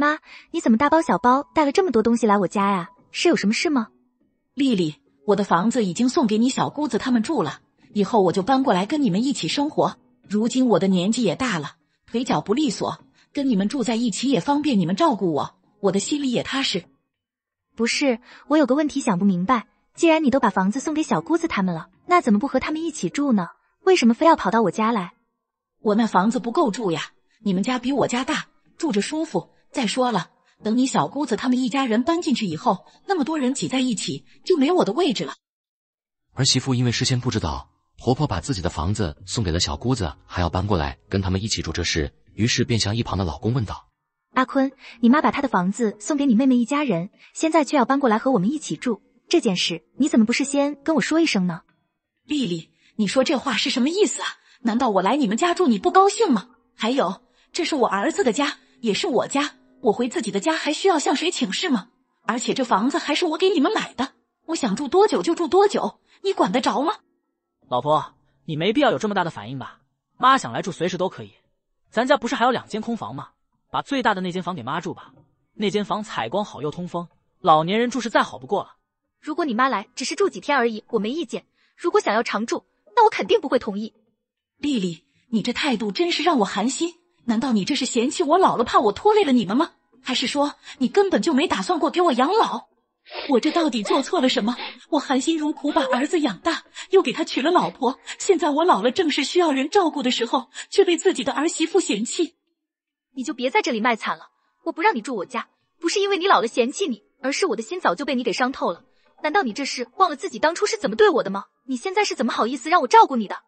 妈，你怎么大包小包带了这么多东西来我家呀？是有什么事吗？丽丽，我的房子已经送给你小姑子他们住了，以后我就搬过来跟你们一起生活。如今我的年纪也大了，腿脚不利索，跟你们住在一起也方便你们照顾我，我的心里也踏实。不是，我有个问题想不明白，既然你都把房子送给小姑子他们了，那怎么不和他们一起住呢？为什么非要跑到我家来？我那房子不够住呀，你们家比我家大，住着舒服。再说了，等你小姑子他们一家人搬进去以后，那么多人挤在一起，就没我的位置了。儿媳妇因为事先不知道婆婆把自己的房子送给了小姑子，还要搬过来跟他们一起住这事，于是便向一旁的老公问道：“阿坤，你妈把她的房子送给你妹妹一家人，现在却要搬过来和我们一起住，这件事你怎么不事先跟我说一声呢？”丽丽，你说这话是什么意思啊？难道我来你们家住你不高兴吗？还有，这是我儿子的家，也是我家。我回自己的家还需要向谁请示吗？而且这房子还是我给你们买的，我想住多久就住多久，你管得着吗？老婆，你没必要有这么大的反应吧？妈想来住随时都可以，咱家不是还有两间空房吗？把最大的那间房给妈住吧，那间房采光好又通风，老年人住是再好不过了。如果你妈来只是住几天而已，我没意见；如果想要常住，那我肯定不会同意。丽丽，你这态度真是让我寒心，难道你这是嫌弃我老了，怕我拖累了你们吗？还是说你根本就没打算过给我养老？我这到底做错了什么？我含辛茹苦把儿子养大，又给他娶了老婆，现在我老了，正是需要人照顾的时候，却被自己的儿媳妇嫌弃。你就别在这里卖惨了！我不让你住我家，不是因为你老了嫌弃你，而是我的心早就被你给伤透了。难道你这是忘了自己当初是怎么对我的吗？你现在是怎么好意思让我照顾你的？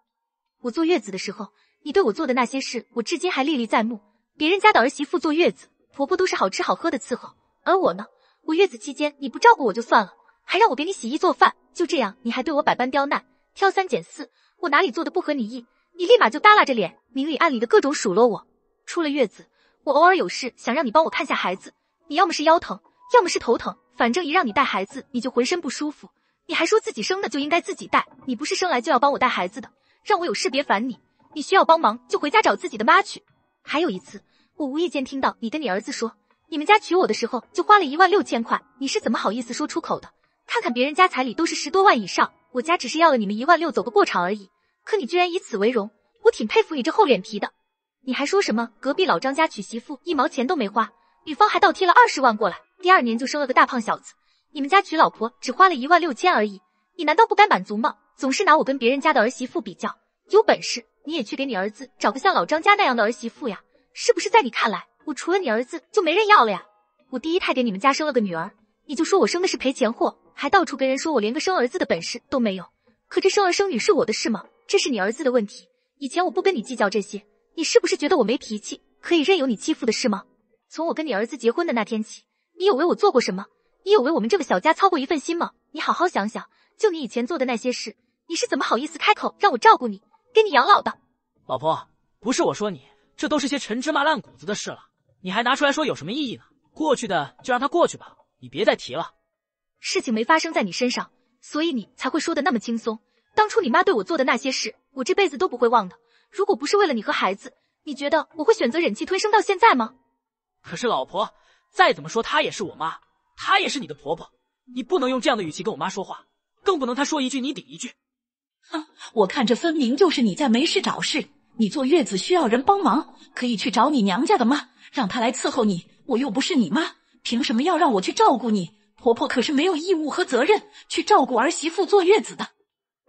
我坐月子的时候，你对我做的那些事，我至今还历历在目。别人家的儿媳妇坐月子。婆婆都是好吃好喝的伺候，而我呢？我月子期间你不照顾我就算了，还让我给你洗衣做饭，就这样你还对我百般刁难，挑三拣四。我哪里做的不合你意，你立马就耷拉着脸，明里暗里的各种数落我。出了月子，我偶尔有事想让你帮我看下孩子，你要么是腰疼，要么是头疼，反正一让你带孩子你就浑身不舒服。你还说自己生的就应该自己带，你不是生来就要帮我带孩子的，让我有事别烦你，你需要帮忙就回家找自己的妈去。还有一次。我无意间听到你跟你儿子说，你们家娶我的时候就花了一万六千块，你是怎么好意思说出口的？看看别人家彩礼都是十多万以上，我家只是要了你们一万六走个过场而已。可你居然以此为荣，我挺佩服你这厚脸皮的。你还说什么隔壁老张家娶媳妇一毛钱都没花，女方还倒贴了二十万过来，第二年就生了个大胖小子。你们家娶老婆只花了一万六千而已，你难道不该满足吗？总是拿我跟别人家的儿媳妇比较，有本事你也去给你儿子找个像老张家那样的儿媳妇呀。是不是在你看来，我除了你儿子就没人要了呀？我第一胎给你们家生了个女儿，你就说我生的是赔钱货，还到处跟人说我连个生儿子的本事都没有。可这生儿生女是我的事吗？这是你儿子的问题。以前我不跟你计较这些，你是不是觉得我没脾气，可以任由你欺负的是吗？从我跟你儿子结婚的那天起，你有为我做过什么？你有为我们这个小家操过一份心吗？你好好想想，就你以前做的那些事，你是怎么好意思开口让我照顾你，给你养老的？老婆，不是我说你。这都是些陈芝麻烂谷子的事了，你还拿出来说有什么意义呢？过去的就让它过去吧，你别再提了。事情没发生在你身上，所以你才会说的那么轻松。当初你妈对我做的那些事，我这辈子都不会忘的。如果不是为了你和孩子，你觉得我会选择忍气吞声到现在吗？可是老婆，再怎么说她也是我妈，她也是你的婆婆，你不能用这样的语气跟我妈说话，更不能她说一句你顶一句。哼，我看这分明就是你在没事找事。你坐月子需要人帮忙，可以去找你娘家的妈，让她来伺候你。我又不是你妈，凭什么要让我去照顾你？婆婆可是没有义务和责任去照顾儿媳妇坐月子的。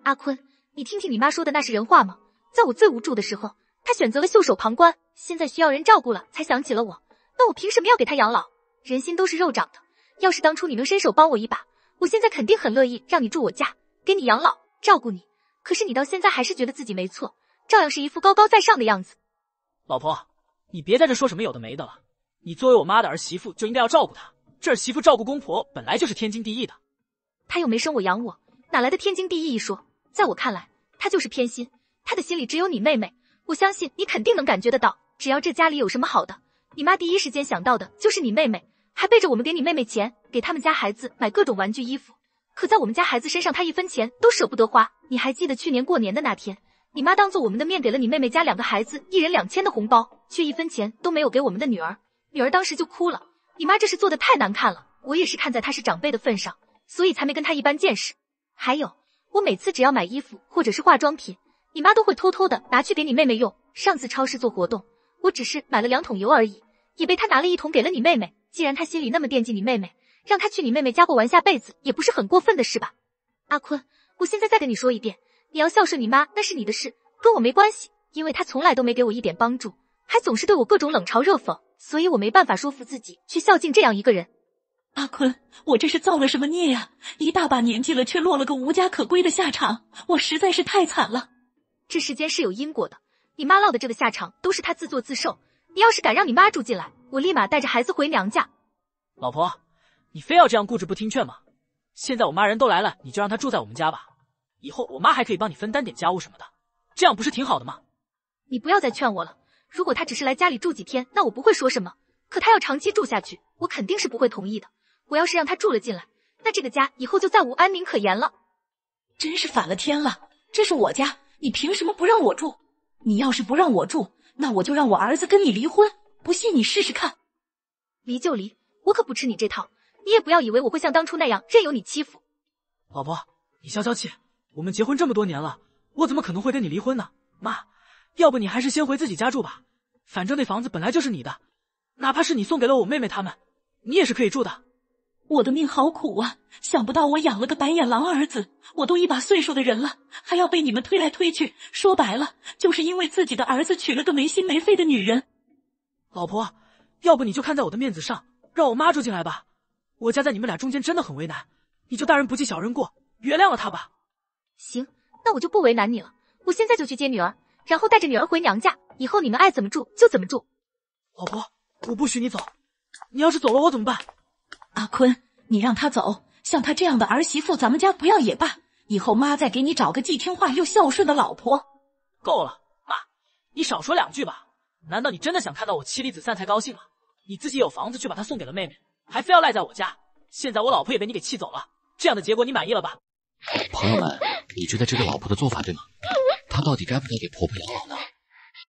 阿坤，你听听你妈说的，那是人话吗？在我最无助的时候，她选择了袖手旁观。现在需要人照顾了，才想起了我。那我凭什么要给她养老？人心都是肉长的，要是当初你能伸手帮我一把，我现在肯定很乐意让你住我家，给你养老，照顾你。可是你到现在还是觉得自己没错。照样是一副高高在上的样子。老婆，你别在这说什么有的没的了。你作为我妈的儿媳妇，就应该要照顾她。这儿媳妇照顾公婆，本来就是天经地义的。她又没生我养我，哪来的天经地义一说？在我看来，她就是偏心。她的心里只有你妹妹。我相信你肯定能感觉得到，只要这家里有什么好的，你妈第一时间想到的就是你妹妹，还背着我们给你妹妹钱，给他们家孩子买各种玩具、衣服。可在我们家孩子身上，她一分钱都舍不得花。你还记得去年过年的那天？你妈当做我们的面给了你妹妹家两个孩子一人两千的红包，却一分钱都没有给我们的女儿。女儿当时就哭了。你妈这是做的太难看了。我也是看在她是长辈的份上，所以才没跟她一般见识。还有，我每次只要买衣服或者是化妆品，你妈都会偷偷的拿去给你妹妹用。上次超市做活动，我只是买了两桶油而已，也被她拿了一桶给了你妹妹。既然她心里那么惦记你妹妹，让她去你妹妹家过完下辈子也不是很过分的事吧？阿坤，我现在再跟你说一遍。你要孝顺你妈，那是你的事，跟我没关系。因为她从来都没给我一点帮助，还总是对我各种冷嘲热讽，所以我没办法说服自己去孝敬这样一个人。阿坤，我这是造了什么孽呀？一大把年纪了，却落了个无家可归的下场，我实在是太惨了。这世间是有因果的，你妈落的这个下场都是她自作自受。你要是敢让你妈住进来，我立马带着孩子回娘家。老婆，你非要这样固执不听劝吗？现在我妈人都来了，你就让她住在我们家吧。以后我妈还可以帮你分担点家务什么的，这样不是挺好的吗？你不要再劝我了。如果他只是来家里住几天，那我不会说什么。可他要长期住下去，我肯定是不会同意的。我要是让他住了进来，那这个家以后就再无安宁可言了。真是反了天了！这是我家，你凭什么不让我住？你要是不让我住，那我就让我儿子跟你离婚。不信你试试看。离就离，我可不吃你这套。你也不要以为我会像当初那样任由你欺负。老婆，你消消气。我们结婚这么多年了，我怎么可能会跟你离婚呢？妈，要不你还是先回自己家住吧。反正那房子本来就是你的，哪怕是你送给了我妹妹他们，你也是可以住的。我的命好苦啊！想不到我养了个白眼狼儿子，我都一把岁数的人了，还要被你们推来推去。说白了，就是因为自己的儿子娶了个没心没肺的女人。老婆，要不你就看在我的面子上，让我妈住进来吧。我家在你们俩中间真的很为难，你就大人不计小人过，原谅了她吧。行，那我就不为难你了。我现在就去接女儿，然后带着女儿回娘家。以后你们爱怎么住就怎么住。老婆，我不许你走。你要是走了，我怎么办？阿坤，你让他走。像他这样的儿媳妇，咱们家不要也罢。以后妈再给你找个既听话又孝顺的老婆。够了，妈，你少说两句吧。难道你真的想看到我妻离子散才高兴吗？你自己有房子，却把它送给了妹妹，还非要赖在我家。现在我老婆也被你给气走了，这样的结果你满意了吧？朋友们。你觉得这个老婆的做法对吗？她到底该不该给婆婆养老呢？